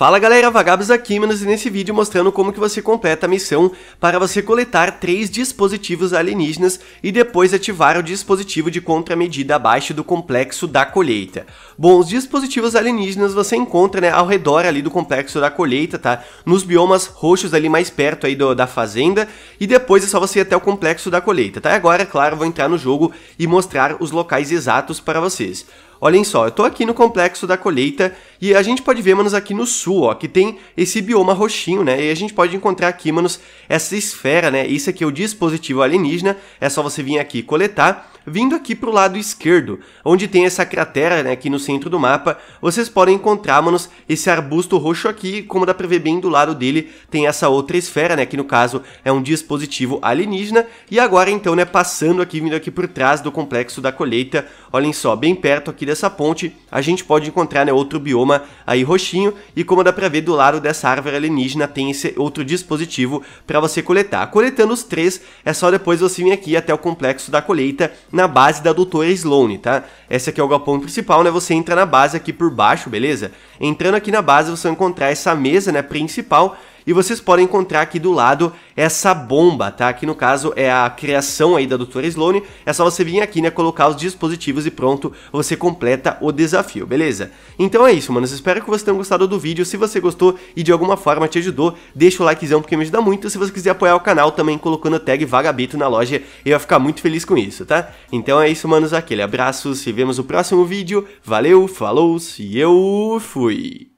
Fala galera, Vagabos aqui, menos e nesse vídeo mostrando como que você completa a missão para você coletar três dispositivos alienígenas e depois ativar o dispositivo de contramedida abaixo do complexo da colheita. Bom, os dispositivos alienígenas você encontra né, ao redor ali do complexo da colheita, tá? Nos biomas roxos ali mais perto aí do, da fazenda e depois é só você ir até o complexo da colheita, tá? E agora, claro, vou entrar no jogo e mostrar os locais exatos para vocês. Olhem só, eu tô aqui no complexo da colheita e a gente pode ver, manos, aqui no sul, ó, que tem esse bioma roxinho, né? E a gente pode encontrar aqui, manos, essa esfera, né? Isso aqui é o dispositivo alienígena, é só você vir aqui coletar. Vindo aqui pro lado esquerdo, onde tem essa cratera, né, aqui no centro do mapa, vocês podem encontrar, manos, esse arbusto roxo aqui, como dá pra ver bem do lado dele, tem essa outra esfera, né, que no caso é um dispositivo alienígena. E agora, então, né, passando aqui, vindo aqui por trás do complexo da colheita, olhem só, bem perto aqui dessa ponte, a gente pode encontrar né, outro bioma aí roxinho, e como dá pra ver, do lado dessa árvore alienígena tem esse outro dispositivo para você coletar. Coletando os três, é só depois você vir aqui até o complexo da colheita, na base da doutora Sloane, tá? Esse aqui é o galpão principal, né? Você entra na base aqui por baixo, beleza? Entrando aqui na base, você vai encontrar essa mesa, né, principal, e vocês podem encontrar aqui do lado essa bomba, tá? Que no caso é a criação aí da Doutora Sloane. É só você vir aqui, né, colocar os dispositivos e pronto, você completa o desafio, beleza? Então é isso, manos. Espero que vocês tenham gostado do vídeo. Se você gostou e de alguma forma te ajudou, deixa o likezão porque me ajuda muito. Se você quiser apoiar o canal também colocando a tag Vagabito na loja, eu vou ficar muito feliz com isso, tá? Então é isso, manos. Aquele abraço, se vemos no próximo vídeo. Valeu, falou e eu fui!